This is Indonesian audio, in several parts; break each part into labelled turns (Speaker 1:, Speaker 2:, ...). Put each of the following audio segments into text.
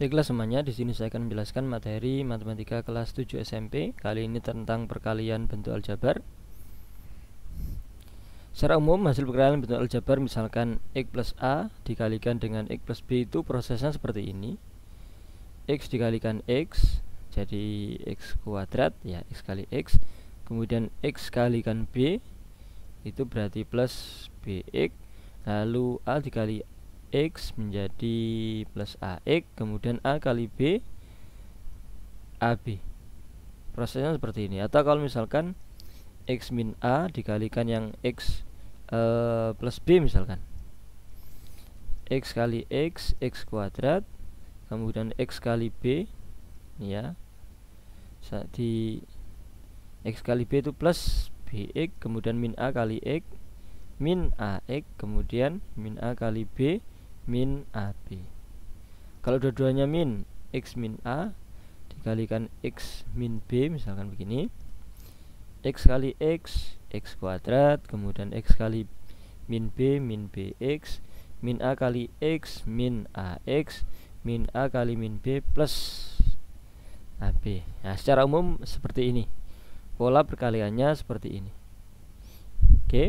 Speaker 1: Baiklah semuanya, di sini saya akan menjelaskan materi matematika kelas 7 SMP. Kali ini tentang perkalian bentuk aljabar. Secara umum, hasil perkalian bentuk aljabar misalkan X plus A dikalikan dengan X plus B itu prosesnya seperti ini. X dikalikan X, jadi X kuadrat, ya X kali X. Kemudian X kalikan B, itu berarti plus BX. Lalu A dikali X menjadi plus AX kemudian A kali B AB prosesnya seperti ini atau kalau misalkan X min A dikalikan yang X e, plus B misalkan X kali X X kuadrat kemudian X kali B ya di X kali B itu plus BX kemudian min A kali X min AX kemudian min A kali B min a b kalau dua-duanya min X min A dikalikan X min B misalkan begini X kali X X kuadrat kemudian X kali min B min b x min A kali X min a x min A kali min B plus AB nah secara umum seperti ini pola perkaliannya seperti ini oke okay.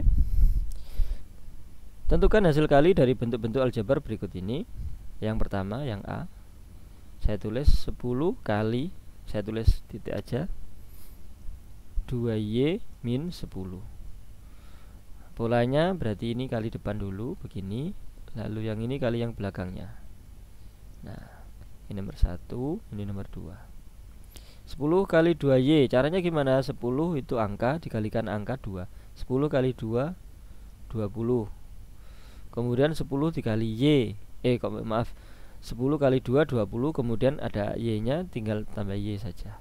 Speaker 1: Tentukan hasil kali dari bentuk-bentuk aljabar berikut ini. Yang pertama yang A. Saya tulis 10 kali saya tulis titik aja 2y min 10. Polanya berarti ini kali depan dulu begini, lalu yang ini kali yang belakangnya. Nah, ini nomor 1, ini nomor 2. 10 kali 2y caranya gimana 10 itu angka dikalikan angka 2 10 kali 2 20 kemudian 10 dikali Y eh kok maaf 10 kali 2 20 kemudian ada Y nya tinggal tambah Y saja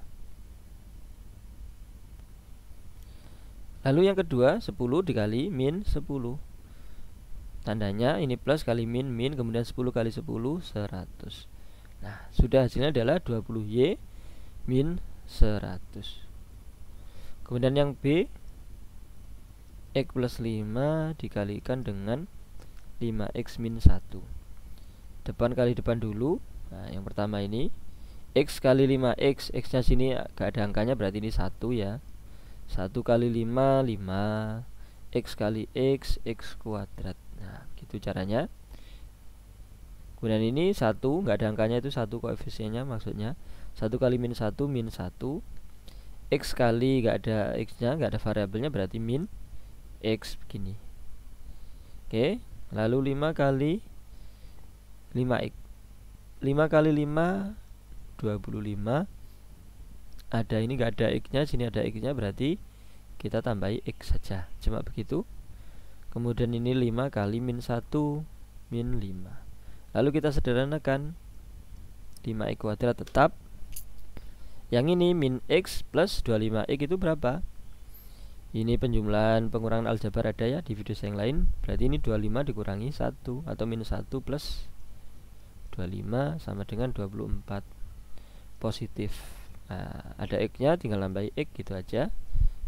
Speaker 1: lalu yang kedua 10 dikali min 10 tandanya ini plus kali min min kemudian 10 kali 10 100 nah sudah hasilnya adalah 20Y min 100 kemudian yang B X plus 5 dikalikan dengan 5x min 1 Depan kali depan dulu Nah yang pertama ini X kali 5X X nya sini gak ada angkanya berarti ini 1 ya 1 kali 5 5 X kali X X kuadrat Nah gitu caranya Kemudian ini 1 gak ada angkanya itu 1 koefisiennya maksudnya 1 kali min 1 min 1 X kali gak ada X nya gak ada variabelnya berarti min X begini Oke Lalu 5 kali 5 X 5 kali 5 25 Ada ini gak ada X-nya Sini ada X-nya berarti Kita tambahi X saja Cuma begitu Kemudian ini 5 kali min 1 Min 5 Lalu kita sederhanakan 5X kuadrat tetap Yang ini min X plus 25X itu berapa? ini penjumlahan pengurangan aljabar ada ya di video saya yang lain berarti ini 25 dikurangi 1 atau minus 1 plus 25 sama dengan 24 positif nah, ada X nya tinggal nambah X gitu aja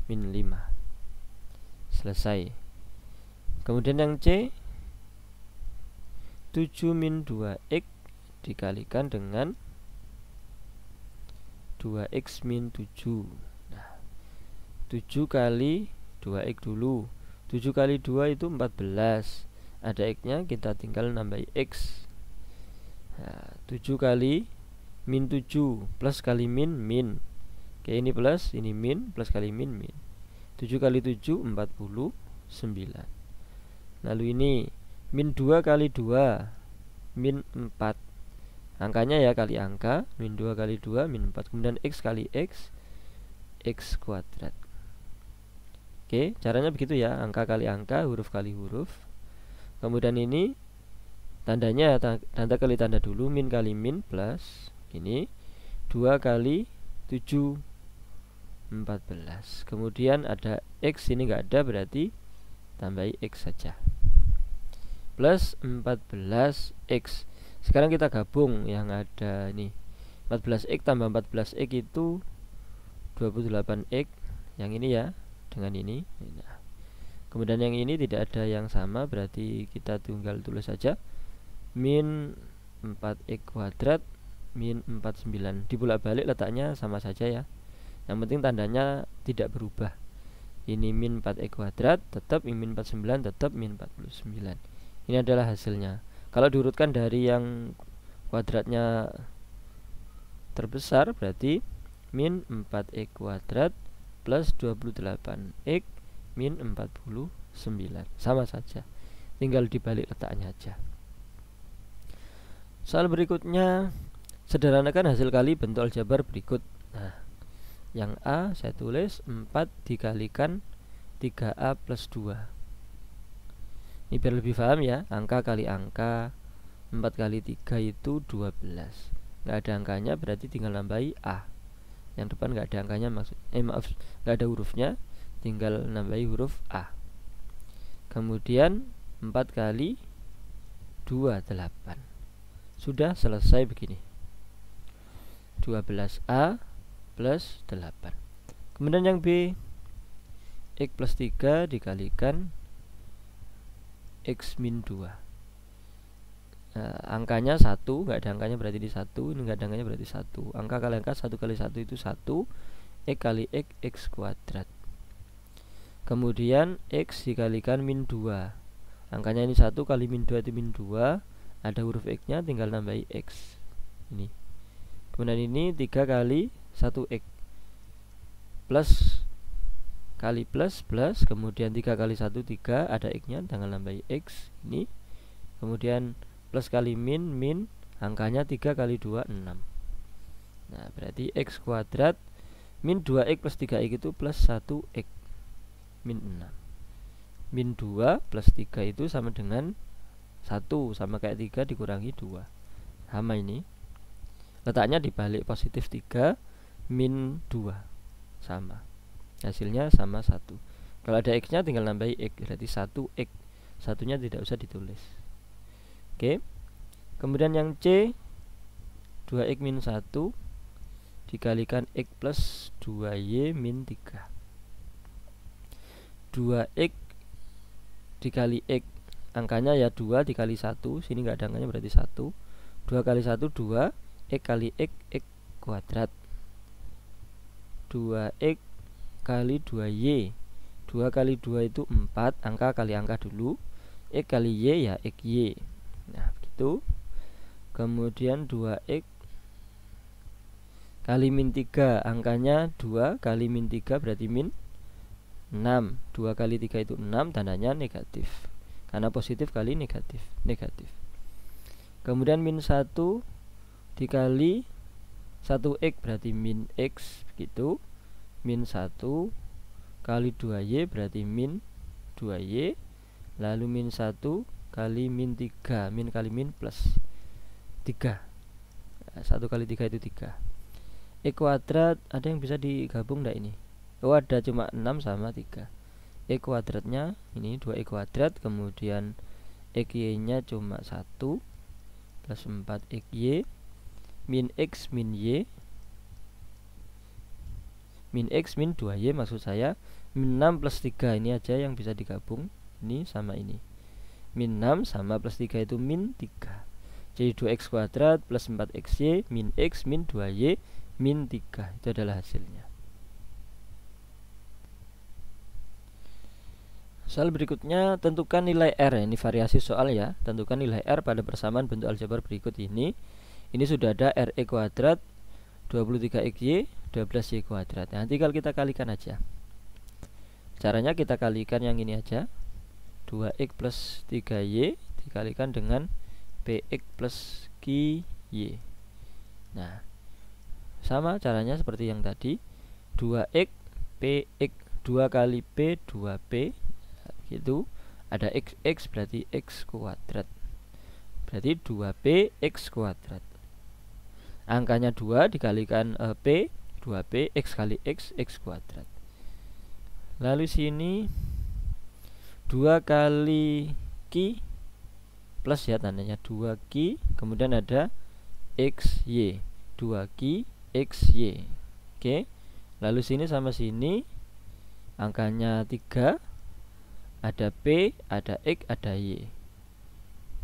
Speaker 1: min 5 selesai kemudian yang C 7 min 2X dikalikan dengan 2X min 7 7 kali 2 X dulu 7 kali 2 itu 14 Ada X-nya kita tinggal nambah X nah, 7 kali min 7 plus kali min min Oke ini plus ini min plus kali min min 7 kali 7 49 Lalu ini min 2 kali 2 min 4 Angkanya ya kali angka min 2 kali 2 min 4 Kemudian X kali X X kuadrat Oke, caranya begitu ya, angka kali angka, huruf kali huruf. Kemudian ini tandanya ya, tanda kali tanda dulu, min kali min plus ini 2 kali 7 14. Kemudian ada x ini enggak ada berarti tambahi x saja. Plus 14x. Sekarang kita gabung yang ada ini. 14x tambah 14x itu 28x yang ini ya dengan ini nah. kemudian yang ini tidak ada yang sama berarti kita tunggal tulis saja min 4x kuadrat min 49 dibulak balik letaknya sama saja ya yang penting tandanya tidak berubah ini min 4 e kuadrat tetap min 49 tetap min 49 ini adalah hasilnya kalau diurutkan dari yang kuadratnya terbesar berarti min 4 e kuadrat plus 28x min 49 sama saja tinggal dibalik letaknya aja soal berikutnya sederhanakan hasil kali bentuk aljabar berikut nah yang A saya tulis 4 dikalikan 3A plus 2 ini biar lebih paham ya angka kali angka 4 kali 3 itu 12 nggak ada angkanya berarti tinggal nambahi A yang depan nggak ada angkanya maksud eh maaf nggak ada hurufnya tinggal nambahi huruf a kemudian 4 kali 28 sudah selesai begini 12a plus 8 kemudian yang B x plus 3 dikalikan x min 2 Nah, angkanya satu nggak ada angkanya berarti di satu ini nggak ada angkanya berarti satu angka kali angka satu kali satu itu satu x kali x x kuadrat kemudian x dikalikan min dua, angkanya ini satu kali min dua itu min 2 ada huruf x nya tinggal nambahi x ini kemudian ini tiga kali satu x plus kali plus plus kemudian tiga kali satu tiga, ada x nya tinggal nambahi x ini kemudian plus kali min min angkanya 3 kali 2 6 nah berarti x kuadrat min 2x plus 3x itu plus 1x min 6 min 2 plus 3 itu sama dengan 1 sama kayak 3 dikurangi 2 sama ini letaknya dibalik positif 3 min 2 sama hasilnya sama 1 kalau ada x nya tinggal nambahi x berarti 1x satunya tidak usah ditulis Oke. Kemudian yang C 2x minus 1 dikalikan x plus 2y min 3 2x dikali x angkanya ya 2 dikali 1 sini nggak ada angkanya berarti 1 2 kali 1 2 x kali x x kuadrat 2x kali 2y 2 kali 2 itu 4 angka kali angka dulu x kali y ya x y Nah, begitu. Kemudian 2x kali min 3 angkanya 2 kali min 3 berarti min 6 2 kali 3 itu 6 tandanya negatif karena positif kali negatif negatif kemudian min 1 dikali 1x berarti min x begitu min 1 kali 2y berarti min 2y lalu min 1 kali min 3 min kali min plus 3 1 kali 3 itu 3 E kuadrat ada yang bisa digabung enggak ini Oh ada cuma 6 sama 3 E kuadratnya ini 2 E kuadrat kemudian XY e nya cuma 1 plus 4 XY e e, min X min Y min X min 2Y maksud saya min 6 plus 3 ini aja yang bisa digabung ini sama ini min 6 sama plus 3 itu min 3 jadi 2x kuadrat plus 4xy min x min 2y min 3 itu adalah hasilnya Soal berikutnya tentukan nilai R ini variasi soal ya tentukan nilai R pada persamaan bentuk aljabar berikut ini ini sudah ada RE kuadrat 23XY 12Y kuadrat nanti kalau kita kalikan aja caranya kita kalikan yang ini aja 2x plus 3y dikalikan dengan px plus qy. nah sama caranya seperti yang tadi 2x px 2 kali p 2p gitu ada x x berarti x kuadrat berarti 2p x kuadrat angkanya 2 dikalikan e, p 2p x kali x x kuadrat lalu sini 2 kali Q plus ya tandanya 2 Q kemudian ada X Y 2 Q X Y oke lalu sini sama sini angkanya 3 ada P ada X ada Y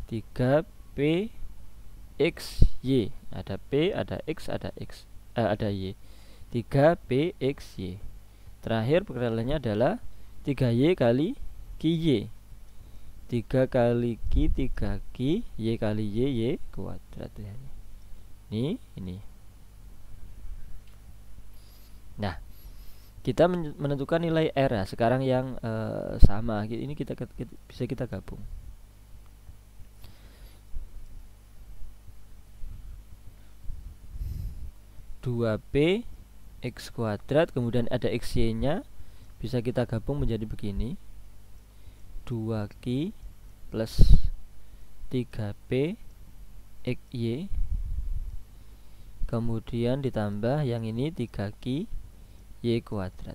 Speaker 1: 3 P X Y ada P ada X ada X eh, ada Y 3 P X Y terakhir perkelahannya adalah 3Y kali ki y tiga kali ki tiga ki y kali y y kuadrat ya. ini ini nah kita menentukan nilai r ya sekarang yang e, sama ini kita, bisa kita gabung dua p x kuadrat kemudian ada x y nya bisa kita gabung menjadi begini 2Q plus 3P XY kemudian ditambah yang ini 3Q Y kuadrat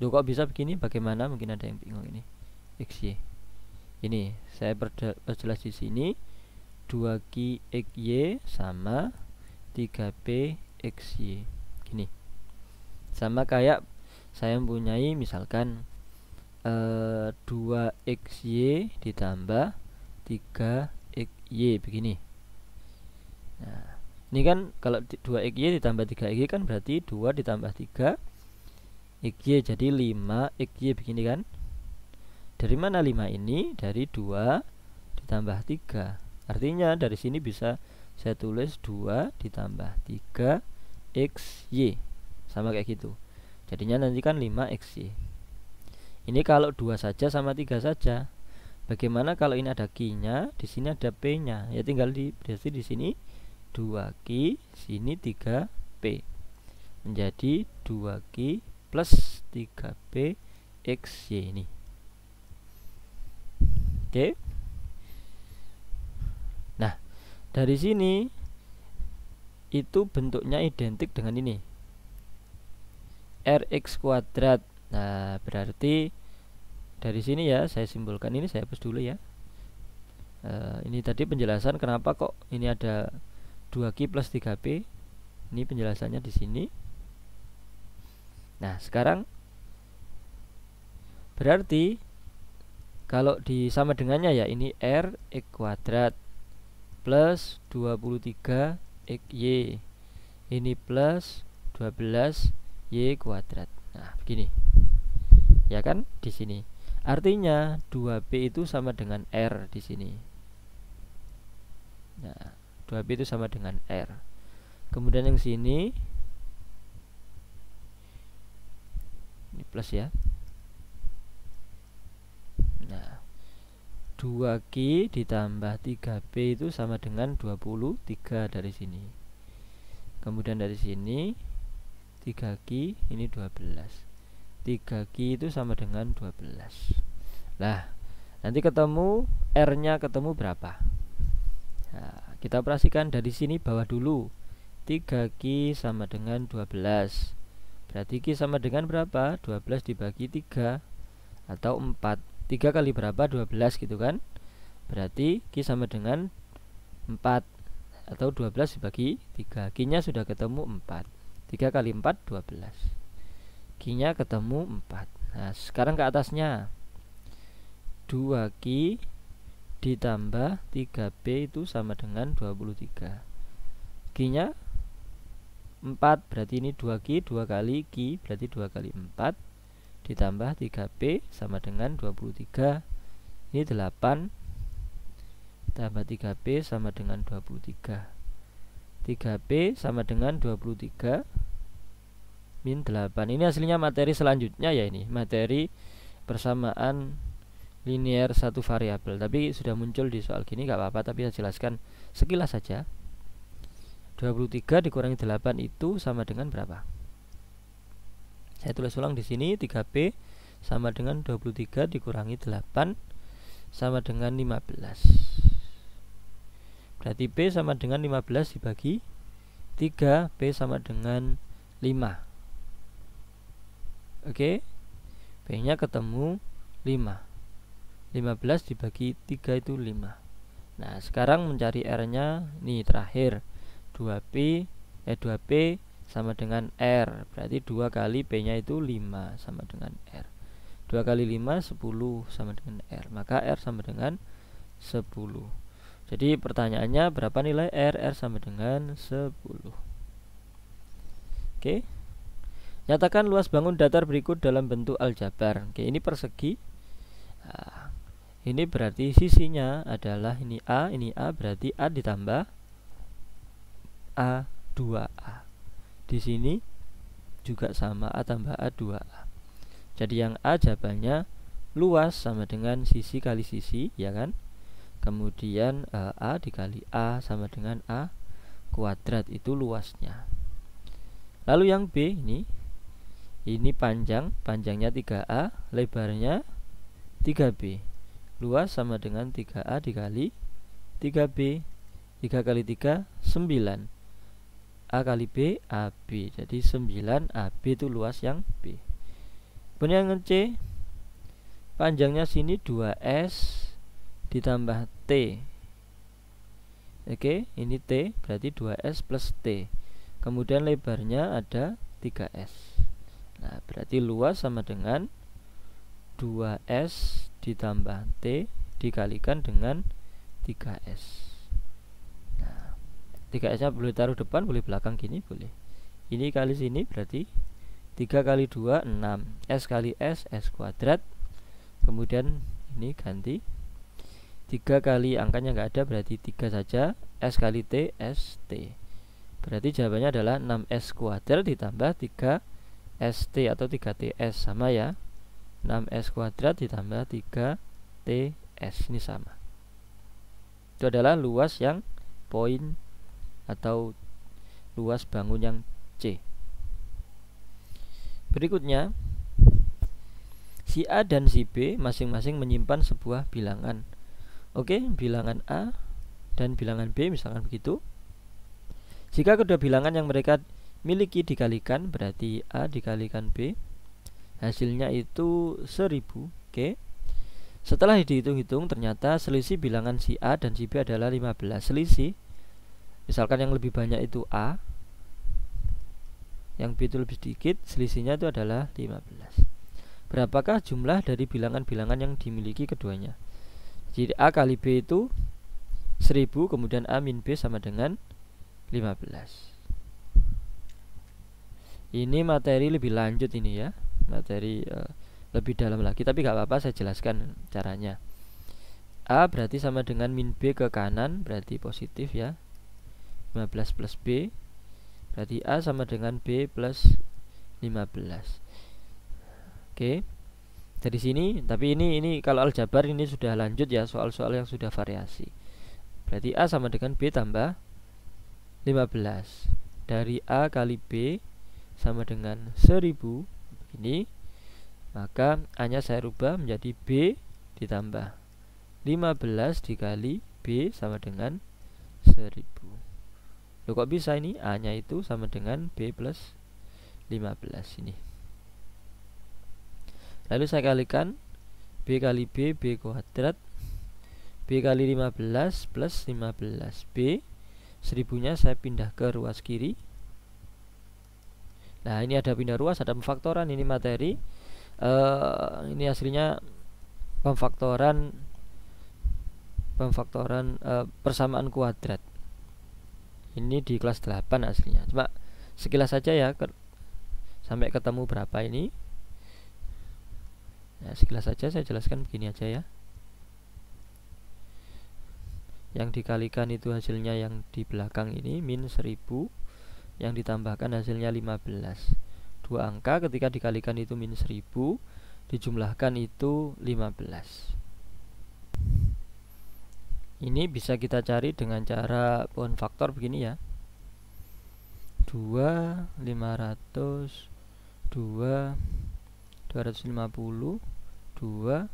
Speaker 1: Loh kok bisa begini bagaimana mungkin ada yang bingung ini XY ini saya perjelas di sini 2Q XY sama 3P XY gini sama kayak saya mempunyai misalkan e, eh, 2xy ditambah 3xy begini nah ini kan kalau 2xy ditambah 3xy kan berarti 2 ditambah 3 xy jadi 5 xy begini kan dari mana 5 ini dari 2 ditambah 3 artinya dari sini bisa saya tulis 2 ditambah 3 xy sama kayak gitu jadinya nanti kan 5 xy ini kalau dua saja sama tiga saja. Bagaimana kalau ini ada ki-nya, di sini ada p-nya? Ya tinggal di berarti di sini dua k, sini tiga p. Menjadi dua k plus tiga p x y ini. Oke. Nah, dari sini itu bentuknya identik dengan ini. Rx kuadrat Nah, berarti dari sini ya saya simpulkan ini saya hapus dulu ya. Uh, ini tadi penjelasan kenapa kok ini ada 2Q plus 3P. Ini penjelasannya di sini. Nah, sekarang berarti kalau di sama dengannya ya ini R X kuadrat plus 23 y ini plus 12 Y kuadrat Nah, begini. Ya kan? Di sini. Artinya 2P itu sama dengan R di sini. Nah, 2P itu sama dengan R. Kemudian yang sini ini plus ya. Nah, 2Q ditambah 3P itu sama dengan 23 dari sini. Kemudian dari sini 3Q ini 12 3Q itu sama dengan 12 Nah nanti ketemu R nya ketemu berapa nah, Kita operasikan dari sini bawah dulu 3Q sama dengan 12 Berarti Q sama dengan berapa 12 dibagi 3 Atau 4 3 kali berapa 12 gitu kan Berarti Q sama dengan 4 Atau 12 dibagi 3 Q nya sudah ketemu 4 3 kali 4 12 Q nya ketemu 4 Nah sekarang ke atasnya 2 Q ditambah 3B itu sama dengan 23 Q nya 4 berarti ini 2 Q 2 kali Q berarti 2 kali 4 ditambah 3B sama dengan 23 ini 8 tambah 3B sama dengan 23 3P sama dengan 23 min 8 ini hasilnya materi selanjutnya ya ini materi persamaan linear satu variabel tapi sudah muncul di soal gini gak apa-apa tapi saya jelaskan sekilas saja 23 dikurangi 8 itu sama dengan berapa saya tulis ulang di sini 3P sama dengan 23 dikurangi 8 sama dengan 15 berarti P sama dengan 15 dibagi 3 P sama dengan 5 oke P nya ketemu 5 15 dibagi 3 itu 5 nah sekarang mencari R nya Ini terakhir 2P eh 2P sama dengan R berarti 2 kali P nya itu 5 sama dengan R 2 kali 5 10 sama dengan R maka R sama dengan 10 jadi pertanyaannya berapa nilai R? R sama dengan 10 Oke Nyatakan luas bangun datar berikut dalam bentuk aljabar Oke ini persegi nah, Ini berarti sisinya adalah ini A Ini A berarti A ditambah A 2A Di sini juga sama A tambah A 2A Jadi yang A jawabannya luas sama dengan sisi kali sisi ya kan kemudian e, A dikali A sama dengan A kuadrat itu luasnya lalu yang B ini ini panjang panjangnya 3A lebarnya 3B luas sama dengan 3A dikali 3B 3 kali 3 9 A kali B AB jadi 9 AB itu luas yang B kemudian yang C panjangnya sini 2S ditambah T Oke ini T berarti 2S plus T Kemudian lebarnya ada 3S Nah berarti luas sama dengan 2S ditambah T dikalikan dengan 3S Nah 3S nya boleh taruh depan boleh belakang gini boleh Ini kali sini berarti 3 kali 2 6 S kali S S kuadrat Kemudian ini ganti 3 kali angkanya nggak ada berarti 3 saja S kali T S T berarti jawabannya adalah 6S ya. kuadrat ditambah 3 ST atau 3TS sama ya 6S kuadrat ditambah 3TS ini sama itu adalah luas yang poin atau luas bangun yang C berikutnya si A dan si B masing-masing menyimpan sebuah bilangan Oke, bilangan A dan bilangan B misalkan begitu. Jika kedua bilangan yang mereka miliki dikalikan berarti A dikalikan B. Hasilnya itu 1000, oke. Setelah dihitung-hitung ternyata selisih bilangan si A dan si B adalah 15. Selisih misalkan yang lebih banyak itu A, yang B itu lebih sedikit, selisihnya itu adalah 15. Berapakah jumlah dari bilangan-bilangan yang dimiliki keduanya? Jadi A kali B itu 1000 kemudian A min B sama dengan 15 Ini materi lebih lanjut ini ya Materi uh, lebih dalam lagi Tapi gak apa-apa saya jelaskan caranya A berarti sama dengan min B ke kanan Berarti positif ya 15 plus B Berarti A sama dengan B plus 15 Oke okay dari sini tapi ini ini kalau aljabar ini sudah lanjut ya soal-soal yang sudah variasi berarti A sama dengan B tambah 15 dari A kali B sama dengan 1000 ini maka hanya saya rubah menjadi B ditambah 15 dikali B sama dengan 1000 Loh kok bisa ini A nya itu sama dengan B plus 15 ini lalu saya kalikan B kali B B kuadrat B kali 15 plus 15 B seribunya saya pindah ke ruas kiri nah ini ada pindah ruas ada pemfaktoran ini materi uh, ini hasilnya pemfaktoran pemfaktoran uh, persamaan kuadrat ini di kelas 8 hasilnya cuma sekilas saja ya ke, sampai ketemu berapa ini ya, sekilas saja saya jelaskan begini aja ya yang dikalikan itu hasilnya yang di belakang ini min 1000 yang ditambahkan hasilnya 15 dua angka ketika dikalikan itu min 1000 dijumlahkan itu 15 ini bisa kita cari dengan cara pohon faktor begini ya 2 500 2 250 2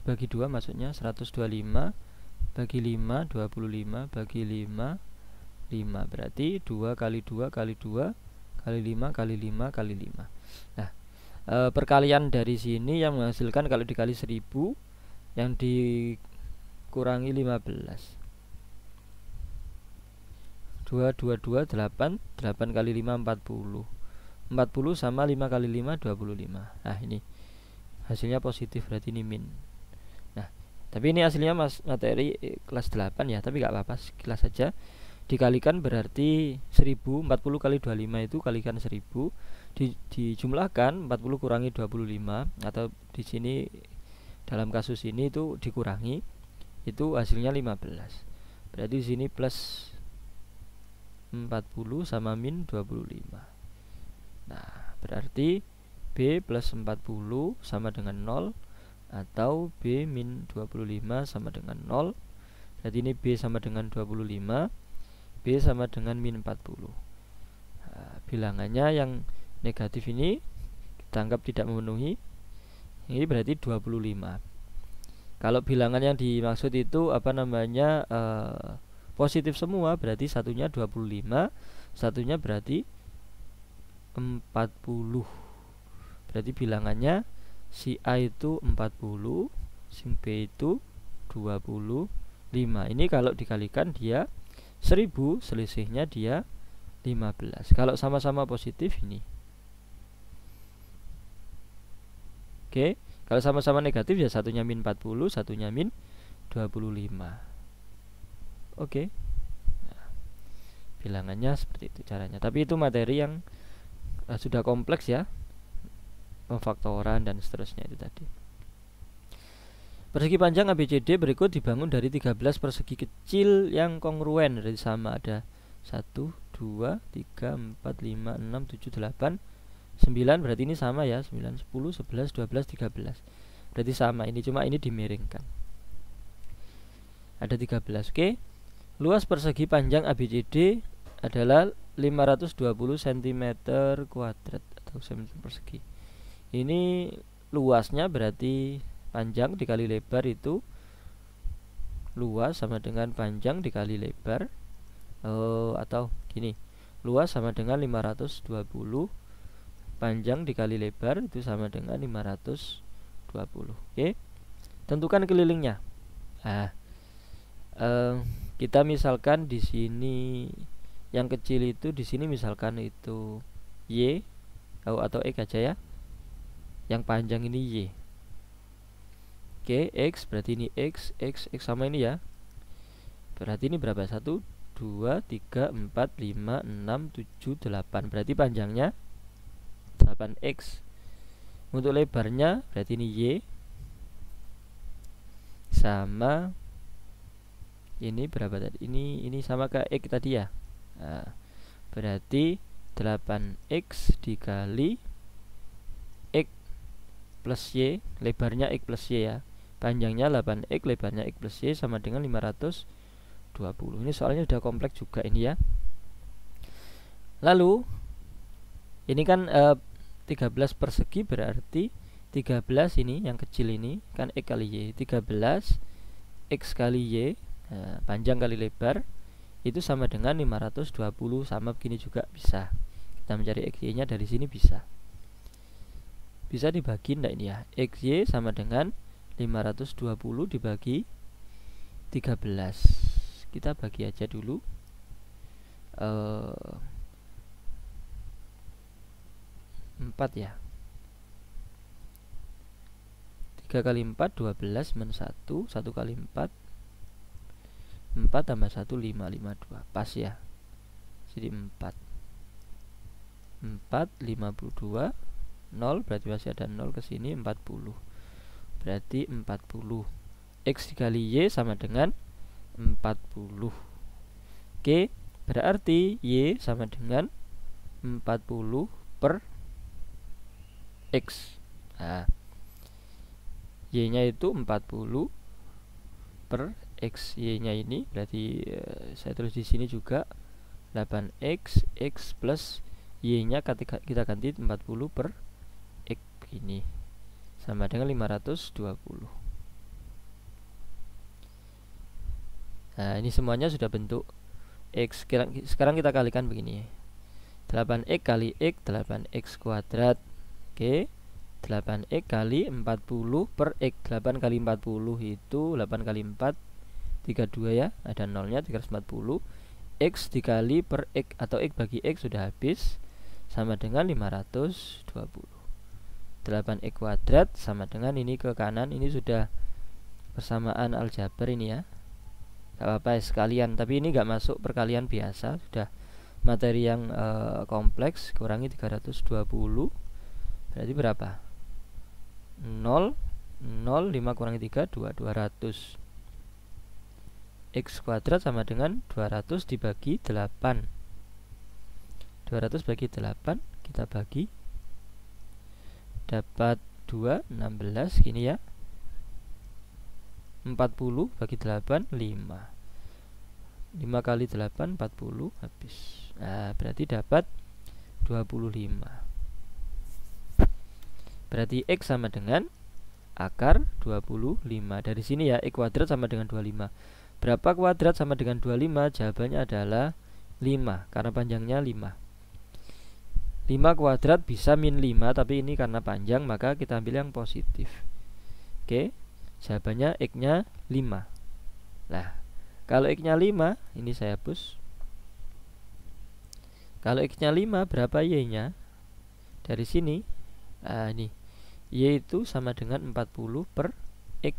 Speaker 1: dibagi 2 maksudnya 125 bagi 5 25 bagi 5 5 berarti 2 kali 2 kali 2 kali 5 kali 5 kali 5 nah e, perkalian dari sini yang menghasilkan kalau dikali 1000 yang dikurangi 15 2, 2, 2, 8 8 kali 5, 40 40 sama 5 kali 5, 25 Nah ini hasilnya positif berarti ini min nah tapi ini aslinya mas materi eh, kelas 8 ya tapi nggak apa-apa sekilas saja dikalikan berarti 1040 kali 25 itu kalikan 1000 di, dijumlahkan 40 kurangi 25 atau di sini dalam kasus ini itu dikurangi itu hasilnya 15 berarti di sini plus 40 sama min 25 nah berarti B plus 40 sama dengan 0 atau B min 25 sama dengan 0 jadi ini B sama dengan 25 B sama dengan min 40 nah, bilangannya yang negatif ini kita anggap tidak memenuhi ini berarti 25 kalau bilangan yang dimaksud itu apa namanya e, positif semua berarti satunya 25 satunya berarti 40 berarti bilangannya si A itu 40 si B itu 25 ini kalau dikalikan dia 1000 selisihnya dia 15 kalau sama-sama positif ini Oke, kalau sama-sama negatif ya satunya min 40, satunya min 25. Oke. Nah, bilangannya seperti itu caranya. Tapi itu materi yang eh, sudah kompleks ya pemfaktoran dan seterusnya itu tadi persegi panjang ABCD berikut dibangun dari 13 persegi kecil yang kongruen dari sama ada 1 2 3 4 5 6 7 8 9 berarti ini sama ya 9 10 11 12 13 berarti sama ini cuma ini dimiringkan ada 13 oke okay? luas persegi panjang ABCD adalah 520 cm kuadrat atau cm persegi ini luasnya berarti panjang dikali lebar itu luas sama dengan panjang dikali lebar uh, atau gini luas sama dengan 520 panjang dikali lebar itu sama dengan 520 oke okay? tentukan kelilingnya ah uh, kita misalkan di sini yang kecil itu di sini misalkan itu y atau, atau x aja ya yang panjang ini Y Oke X berarti ini X X X sama ini ya Berarti ini berapa 1 2 3 4 5 6 7 8 Berarti panjangnya 8X Untuk lebarnya berarti ini Y Sama Ini berapa tadi Ini ini sama ke X tadi ya nah, Berarti 8X dikali plus Y lebarnya X plus Y ya panjangnya 8X lebarnya X plus Y sama dengan 520 ini soalnya sudah kompleks juga ini ya lalu ini kan e, eh, 13 persegi berarti 13 ini yang kecil ini kan X kali Y 13 X kali Y e, panjang kali lebar itu sama dengan 520 sama begini juga bisa kita mencari x y nya dari sini bisa bisa dibagi enggak ini ya XY sama dengan 520 dibagi 13 kita bagi aja dulu uh, eh, 4 ya 3 kali 4 12 men 1 1 kali 4 4 tambah 1 5 2 pas ya jadi 4 4 52 0 berarti masih ada 0 ke sini 40 berarti 40 X dikali Y sama dengan 40 Oke berarti Y sama dengan 40 per X nah, Y nya itu 40 per X Y nya ini berarti e, saya tulis di sini juga 8X X plus Y nya kita ganti 40 per ini sama dengan 520 Nah ini semuanya sudah bentuk X Sekarang kita kalikan begini 8X kali X 8X kuadrat Oke 8X kali 40 per X 8 kali 40 itu 8 kali 4 32 ya Ada nolnya 340 X dikali per X atau X bagi X sudah habis Sama dengan 520 8x kuadrat sama dengan ini ke kanan ini sudah persamaan aljabar ini ya nggak apa-apa ya, sekalian tapi ini nggak masuk perkalian biasa sudah materi yang e, kompleks kurangi 320 berarti berapa 0 0 5 kurangi 3 2 200 x kuadrat sama dengan 200 dibagi 8 200 bagi 8 kita bagi dapat 2 16 gini ya 40 bagi 8 5 5 kali 8 40 habis nah, berarti dapat 25 berarti X sama dengan akar 25 dari sini ya X kuadrat sama dengan 25 berapa kuadrat sama dengan 25 jawabannya adalah 5 karena panjangnya 5 5 kuadrat bisa min 5 tapi ini karena panjang maka kita ambil yang positif oke jawabannya x nya 5 nah kalau x nya 5 ini saya hapus kalau x nya 5 berapa y nya dari sini nah ini y itu sama dengan 40 per x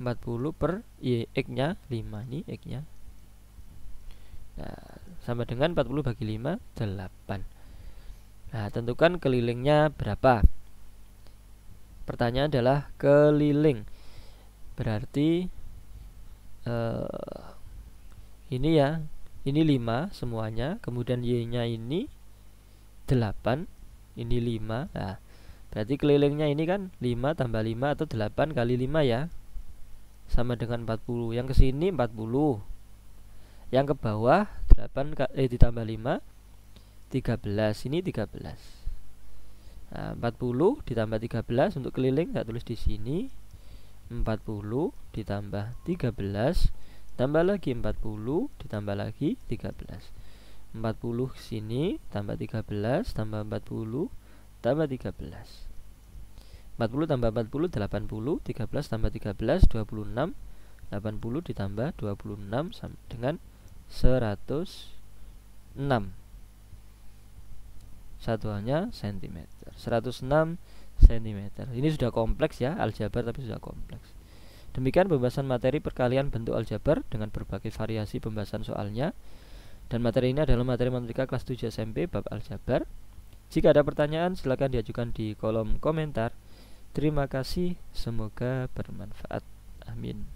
Speaker 1: 40 per y x nya 5 ini x nya nah sama dengan 40 bagi 5 8 nah tentukan kelilingnya berapa pertanyaan adalah keliling berarti eh, ini ya ini 5 semuanya kemudian Y nya ini 8 ini 5 nah berarti kelilingnya ini kan 5 tambah 5 atau 8 kali 5 ya sama dengan 40 yang kesini 40 yang ke bawah 8 eh, ditambah 5 13 ini 13 nah, 40 ditambah 13 untuk keliling nggak tulis di sini 40 ditambah 13 tambah lagi 40 ditambah lagi 13 40 sini tambah 13 tambah 40 tambah 13 40 tambah 40 80 13 tambah 13 26 80 ditambah 26 dengan 106 satuannya cm 106 cm ini sudah kompleks ya aljabar tapi sudah kompleks demikian pembahasan materi perkalian bentuk aljabar dengan berbagai variasi pembahasan soalnya dan materi ini adalah materi matematika kelas 7 SMP bab aljabar jika ada pertanyaan silakan diajukan di kolom komentar terima kasih semoga bermanfaat amin